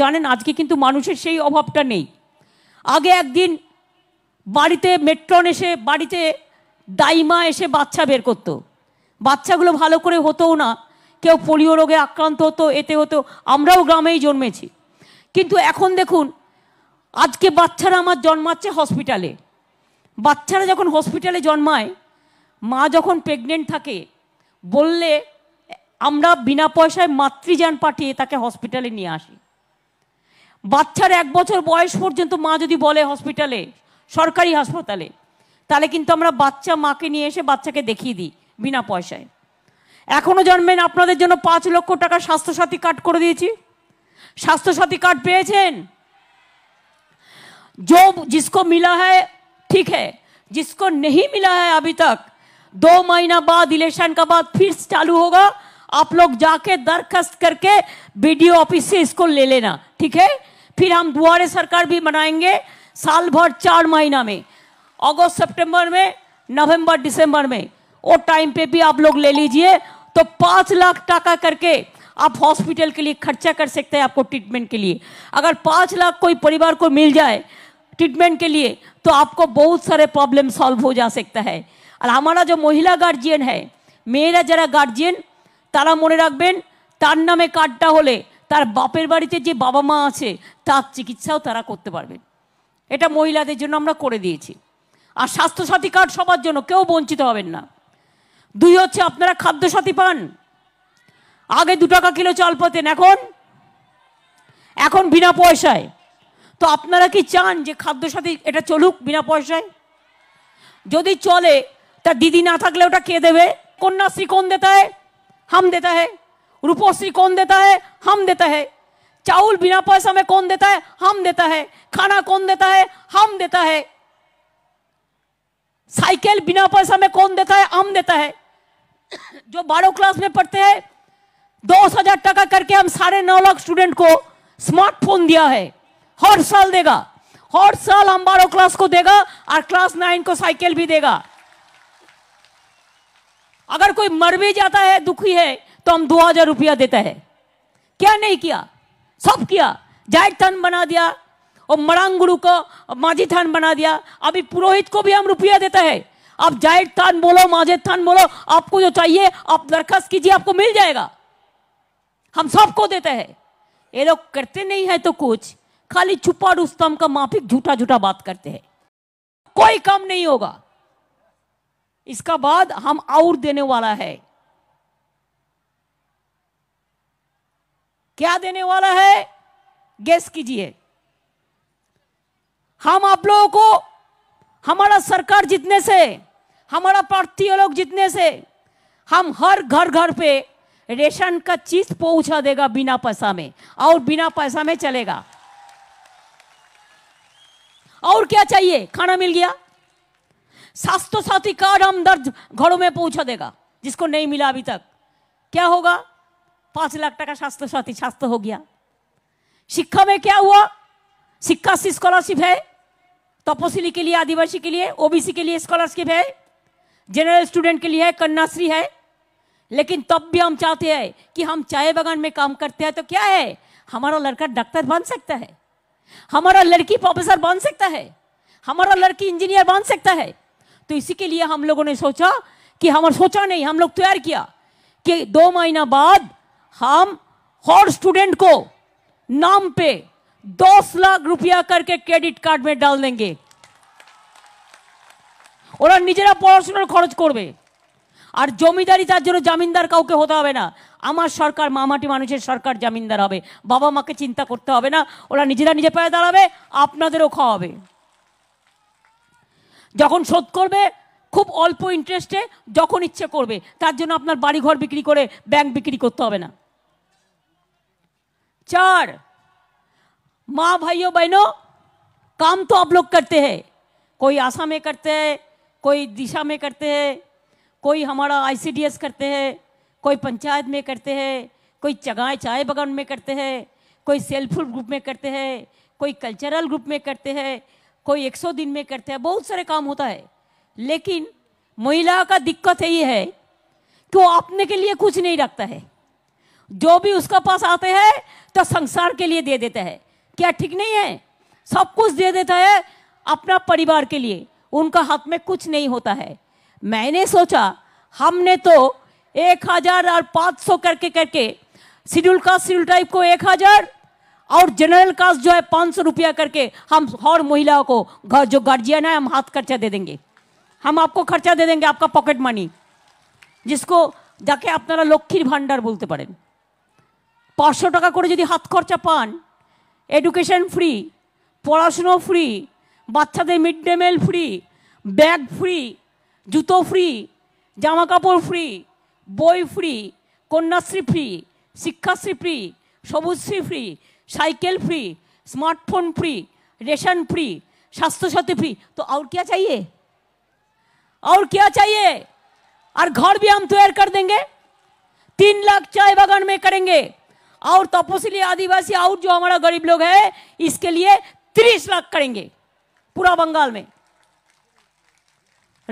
জানেন আজকে কিন্তু মানুষের সেই অভাবটা নেই আগে একদিন বাড়িতে মেট্রন এসে বাড়িতে ডাইমা এসে বাচ্চা বের করতো বাচ্চাগুলো ভালো করে হতোও না কেউ পোলিও রোগে আক্রান্ত হতো এতে হতো আমরাও গ্রামেই জন্মেছি কিন্তু এখন দেখুন আজকে বাচ্চারা আমার জন্মাচ্ছে হসপিটালে বাচ্চারা যখন হসপিটালে জন্মায় মা যখন প্রেগনেন্ট থাকে বললে আমরা বিনা পয়সায় মাতৃযান পাঠিয়ে তাকে হসপিটালে নিয়ে আসি বাচ্চার এক বছর বয়স পর্যন্ত মা যদি বলে হসপিটালে সরকারি হাসপাতালে তাহলে কিন্তু আমরা বাচ্চা মাকে নিয়ে এসে বাচ্চাকে দেখিয়ে দিই বিনা পয়সায় এখনও জন্মেন আপনাদের জন্য পাঁচ লক্ষ টাকা স্বাস্থ্যসাথী কার্ড করে দিয়েছি স্বাস্থ্যসাথী কার্ড পেয়েছেন জো জিসকো মিলা है ঠিক है জিসকো नहीं মিলা है আবি तक दो মহিনা বাদ ইলেকশন का বাদ फिर চালু होगा आप लोग जाके दरखास्त करके बीडीओ ऑफिस से इसको ले लेना ठीक फिर हम दुआरे सरकार भी बनाएंगे साल भर चार महीना में अगस्त सितंबर में नवंबर दिसंबर में वो टाइम पे भी आप लोग ले लीजिए तो पाँच लाख टाका करके आप हॉस्पिटल के लिए खर्चा कर सकते हैं आपको ट्रीटमेंट के लिए अगर पाँच लाख कोई परिवार को मिल जाए ट्रीटमेंट के लिए तो आपको बहुत सारे प्रॉब्लम सॉल्व हो जा सकता है और हमारा जो महिला गार्जियन है जरा गार्जियन तारा তারা মনে तार তার कार्ड टा হলে তার বাপের বাড়িতে যে বাবা মা আছে তার চিকিৎসাও তারা করতে পারবে এটা মহিলাদের জন্য আমরা করে দিয়েছি আর স্বাস্থ্যসাথী কার্ড সবার জন্য কেউ বঞ্চিত হবেন না দুই হচ্ছে আপনারা খাদ্যসাথী পান আগে দু টাকা কিলো চাল পেতেন এখন এখন বিনা পয়সায় তো আপনারা কি চান যে খাদ্যসাথী এটা চলুক বিনা পয়সায় যদি চলে তা দিদি না থাকলে ওটা কে দেবে কন্যাশ্রী কোন দেতা হ্যাঁ হাম দেতা হ্যাঁ रूपोश्री कौन देता है हम देता है चावल बिना पैसा में कौन देता है हम देता है खाना कौन देता है हम देता है साइकिल बिना पैसा में कौन देता है हम देता है जो बारह क्लास में पढ़ते हैं दस हजार टका करके हम साढ़े नौ लाख स्टूडेंट को स्मार्टफोन दिया है हर साल देगा हर साल हम बारह क्लास को देगा और क्लास नाइन को साइकिल भी देगा अगर कोई मर भी जाता है दुखी है तो हम दो हजार रुपया देता है क्या नहीं किया सब किया जाहिर थान बना दिया और मरांग गुरु को माझी थान बना दिया अभी पुरोहित को भी हम रुपया देता है आप जाहिर थान बोलो माझे थान बोलो आपको जो चाहिए आप दरखास्त कीजिए आपको मिल जाएगा हम सबको देते हैं ये लोग करते नहीं है तो कुछ खाली छुपा रुस्तम का माफिक झूठा झूठा बात करते हैं कोई काम नहीं होगा इसका बाद हम और देने वाला है क्या देने वाला है गैस कीजिए हम आप लोगों को हमारा सरकार जितने से हमारा प्रार्थी लोग जितने से हम हर घर घर पे रेशन का चीज पहुंचा देगा बिना पैसा में और बिना पैसा में चलेगा और क्या चाहिए खाना मिल गया स्वास्थ्य साथी कार्ड हम दर्ज घरों में पहुंचा देगा जिसको नहीं मिला अभी तक क्या होगा पांच लाख टका स्वास्थ्य साथी स्वास्थ्य हो गया शिक्षा में क्या हुआ शिक्षा से स्कॉलरशिप है तपस्िली के लिए आदिवासी के लिए ओबीसी के लिए स्कॉलरशिप है जनरल स्टूडेंट के लिए है कन्याश्री है लेकिन तब भी हम चाहते हैं कि हम चाय बगान में काम करते हैं तो क्या है हमारा लड़का डॉक्टर बन सकता है हमारा लड़की प्रोफेसर बन सकता है हमारा लड़की इंजीनियर बन सकता है तो इसी के लिए हम लोगों ने सोचा कि हमारा सोचा नहीं हम लोग तैयार किया कि दो महीना बाद हम हर स्टूडेंट को नाम पे दस लाख रुपया करके ক্রেডিট কার্ড में डाल देंगे ওরা নিজেরা পড়াশোনার খরচ করবে আর জমিদারি তার জন্য জামিনদার কাউকে হতে হবে না আমার সরকার মামাটি মানুষের সরকার জামিনদার হবে বাবা মাকে চিন্তা করতে হবে না ওরা নিজেরা নিজে পায়ে দাঁড়াবে আপনাদেরও খাওয়াবে যখন শোধ করবে খুব অল্প ইন্টারেস্টে যখন ইচ্ছে করবে তার জন্য আপনার বাড়িঘর বিক্রি করে ব্যাংক বিক্রি করতে হবে না चार माँ भाइयों बहनों काम तो आप लोग करते हैं कोई आशा में करते हैं कोई दिशा में करते हैं कोई हमारा आईसीडीएस करते हैं कोई पंचायत में करते हैं कोई चगाए चाय बगान में करते हैं कोई सेल्फ हेल्प ग्रुप में करते हैं कोई कल्चरल ग्रुप में करते हैं कोई 100 दिन में करते हैं बहुत सारे काम होता है लेकिन महिला का दिक्कत यही है कि वो अपने के लिए कुछ नहीं रखता है जो भी उसका पास आते हैं तो संसार के लिए दे देता है क्या ठीक नहीं है सब कुछ दे देता है अपना परिवार के लिए उनका हाथ में कुछ नहीं होता है मैंने सोचा हमने तो एक हजार और पाँच सौ करके करके शेड्यूल कास्ट शेड्यूल टाइप को एक हजार और जनरल कास्ट जो है पाँच सौ रुपया करके हम हर महिलाओं को घर जो गार्जियन है हम हाथ खर्चा दे देंगे हम आपको खर्चा दे देंगे आपका पॉकेट मनी जिसको जाके अपनारा लक्ष्मी भंडार बोलते पड़े পাঁচশো টাকা করে যদি হাত খরচা পান এডুকেশন ফ্রি পড়াশুনো ফ্রি বাচ্চাদের mid day meal free bag free জুতো ফ্রি জামা কাপড় ফ্রি বই free Kanyashree free Shikshashree free Sabujshree free cycle free smartphone free ration free Swasthya Sathi free তো আর क्या আর और क्या चाहिए और घर भी हम तैयार कर देंगे तीन लाख चाय बागान में और तपस्ली आदिवासी और जो हमारा गरीब लोग है इसके लिए तीस लाख करेंगे पूरा बंगाल में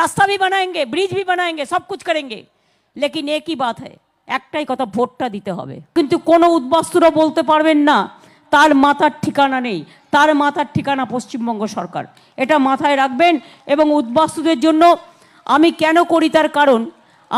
রাস্তা भी बनाएंगे ব্রিজ भी बनाएंगे सब कुछ करेंगे लेकिन एक ही बात है একটাই কথা ভোটটা দিতে হবে কিন্তু কোনো উদ্বাস্তুরা বলতে পারবেন না তার মাথার ঠিকানা নেই তার মাথার ঠিকানা পশ্চিমবঙ্গ সরকার এটা মাথায় রাখবেন এবং উদ্বাস্তুদের জন্য আমি কেন করি তার কারণ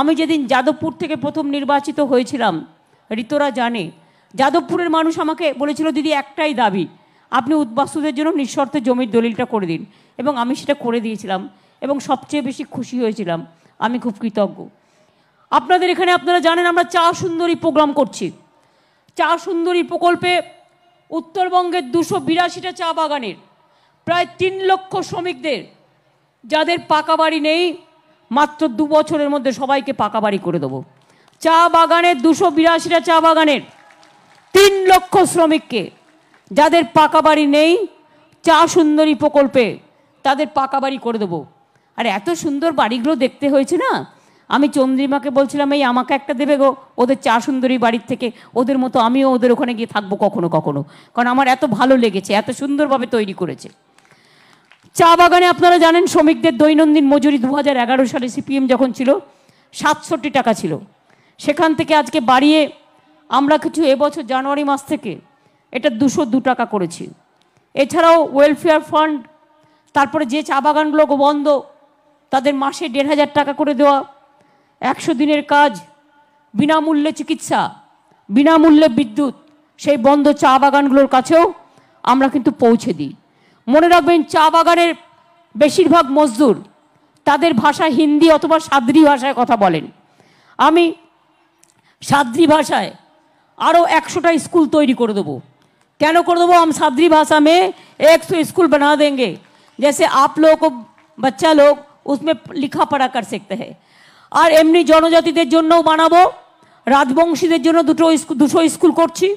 আমি যেদিন যাদবপুর থেকে প্রথম নির্বাচিত হয়েছিলাম ঋতুরা জানে যাদবপুরের মানুষ আমাকে বলেছিল দিদি একটাই দাবি আপনি উদ্বাস্তুদের জন্য নিঃশর্তে জমির দলিলটা করে দিন এবং আমি সেটা করে দিয়েছিলাম এবং সবচেয়ে বেশি খুশি হয়েছিলাম আমি খুব কৃতজ্ঞ আপনাদের এখানে আপনারা জানেন আমরা চা সুন্দরী প্রোগ্রাম করছি চা সুন্দরী প্রকল্পে উত্তরবঙ্গের দুশো বিরাশিটা চা বাগানের প্রায় তিন লক্ষ শ্রমিকদের যাদের পাকা বাড়ি নেই মাত্র দু বছরের মধ্যে সবাইকে পাকা বাড়ি করে দেবো চা বাগানের দুশো বিরাশিটা চা বাগানের তিন লক্ষ শ্রমিককে যাদের পাকা বাড়ি নেই চা সুন্দরী প্রকল্পে তাদের পাকা বাড়ি করে দেবো আর এত সুন্দর বাড়িগুলো দেখতে হয়েছে না আমি চন্দ্রিমাকে বলছিলাম এই আমাকে একটা দেবে গো ওদের চা সুন্দরী বাড়ির থেকে ওদের মতো আমিও ওদের ওখানে গিয়ে থাকবো কখনো কখনো কারণ আমার এত ভালো লেগেছে এত সুন্দরভাবে তৈরি করেছে চা বাগানে আপনারা জানেন শ্রমিকদের দৈনন্দিন মজুরি দু সালে সিপিএম যখন ছিল সাতষট্টি টাকা ছিল সেখান থেকে আজকে বাড়িয়ে আমরা কিছু এবছর জানুয়ারি মাস থেকে এটা দুশো দু টাকা করেছি এছাড়াও ওয়েলফেয়ার ফান্ড তারপরে যে চা বাগানগুলো বন্ধ তাদের মাসে দেড় হাজার টাকা করে দেওয়া একশো দিনের কাজ বিনামূল্যে চিকিৎসা বিনামূল্যে বিদ্যুৎ সেই বন্ধ চা বাগানগুলোর কাছেও আমরা কিন্তু পৌঁছে দিই মনে রাখবেন চা বাগানের বেশিরভাগ মজদুর তাদের ভাষা হিন্দি অথবা সাদ্রি ভাষায় কথা বলেন আমি সাদ্রি ভাষায় আরও একশোটা স্কুল তৈরি করে দেবো কেন করে দেবো আম সাদ্রি ভাষা মেয়ে একশো স্কুল বানা দেনগে देंगे আপ লোক বাচ্চা লোক উসমে লিখা পড়া কর সকতে कर আর এমনি জনজাতিদের জন্যও বানাবো রাজবংশীদের জন্য দুটো দুশো স্কুল করছি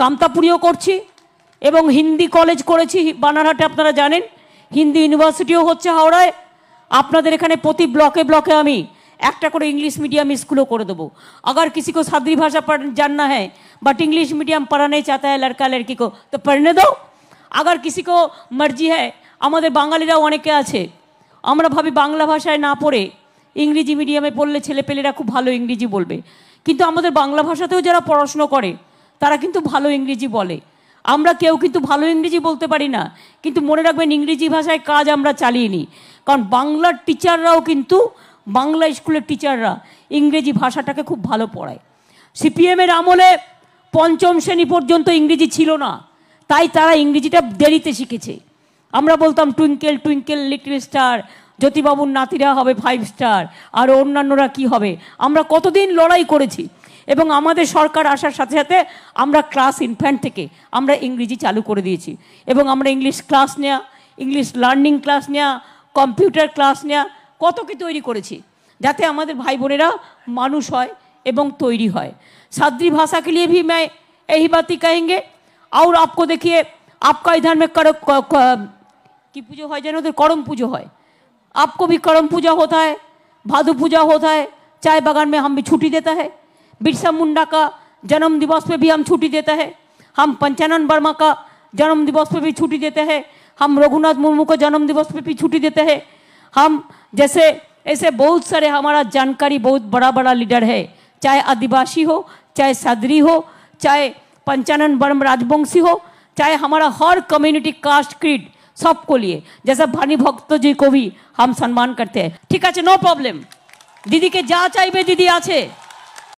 কামতাপুরিও করছি এবং হিন্দি কলেজ করেছি বানারহাটে আপনারা জানেন হিন্দি ইউনিভার্সিটিও হচ্ছে হাওড়ায় আপনাদের এখানে প্রতি ব্লকে ব্লকে আমি একটা করে ইংলিশ মিডিয়াম স্কুলও করে দেবো अगर কিসি সাদ্রি ভাষা भाषा पढ़ जानना ইংলিশ মিডিয়াম পড়া নেই চাতা হ্যাঁ লড়কা লড়কি কো তো পড়নে पढ़ने दो কিসি किसी को আমাদের বাঙালিরাও অনেকে আছে আমরা ভাবি বাংলা ভাষায় না পড়ে ইংরেজি মিডিয়ামে পড়লে ছেলেপেলেরা খুব ভালো ইংরেজি বলবে কিন্তু আমাদের বাংলা ভাষাতেও যারা পড়াশুনো করে তারা কিন্তু ভালো ইংরেজি বলে আমরা কেউ কিন্তু ভালো ইংরেজি বলতে পারি না কিন্তু মনে রাখবেন ইংরেজি ভাষায় কাজ আমরা চালিয়ে নিই কারণ বাংলার টিচাররাও কিন্তু বাংলা স্কুলের টিচাররা ইংরেজি ভাষাটাকে খুব ভালো পড়ায় সিপিএমের আমলে পঞ্চম শ্রেণী পর্যন্ত ইংরেজি ছিল না তাই তারা ইংরেজিটা দেরিতে শিখেছে আমরা বলতাম টুইঙ্কেল টুইঙ্কেল লিটল স্টার জ্যোতিবাবুর নাতিরা হবে ফাইভ স্টার আর অন্যান্যরা কি হবে আমরা কতদিন লড়াই করেছি এবং আমাদের সরকার আসার সাথে সাথে আমরা ক্লাস ইনফ্যান্ট থেকে আমরা ইংরেজি চালু করে দিয়েছি এবং আমরা ইংলিশ ক্লাস নেওয়া ইংলিশ লার্নিং ক্লাস নেওয়া কম্পিউটার ক্লাস নেওয়া কত কি তৈরি করেছি যাতে আমাদের ভাই বোনেরা মানুষ হয় এবং তৈরি হয় सादरी भाषा के लिए भी मैं यही बात ही कहेंगे और आपको देखिए आपका इधर में कर की पूजा हो जाए उधर करम पूजा है आपको भी करम पूजा होता है भादु पूजा होता है चाय बागान में हम भी छुट्टी देता है बिरसा मुंडा का जन्म दिवस पे भी हम छुट्टी देता है हम पंचानन वर्मा का जन्म दिवस पे भी छुट्टी देते हैं हम रघुनाथ मुर्मू का जन्म दिवस पे भी छुट्टी देते हैं हम जैसे ऐसे बहुत सारे हमारा जानकारी बहुत बड़ा बड़ा लीडर है चाहे आदिवासी हो चाहे सदरी हो चाहे पंचानन वर्म राजवंशी हो चाहे हमारा हर कम्युनिटी कास्ट क्रीड सबको लिए जैसा भानी भक्त जी को भी हम सम्मान करते हैं ठीक है नो प्रॉब्लम दीदी के जा चाहिए दीदी आछे